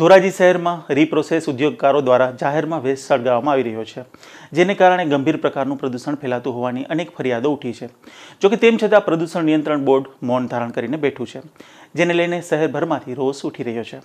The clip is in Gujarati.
ધોરાજી શહેરમાં રીપ્રોસેસ ઉદ્યોગકારો દ્વારા જાહેરમાં વેસ્ટ સળગાવવામાં આવી રહ્યો છે જેને કારણે ગંભીર પ્રકારનું પ્રદૂષણ ફેલાતું હોવાની અનેક ફરિયાદો ઉઠી છે જોકે તેમ છતાં પ્રદૂષણ નિયંત્રણ બોર્ડ મૌન ધારણ કરીને બેઠું છે જેને લઈને શહેરભરમાંથી રોષ ઉઠી રહ્યો છે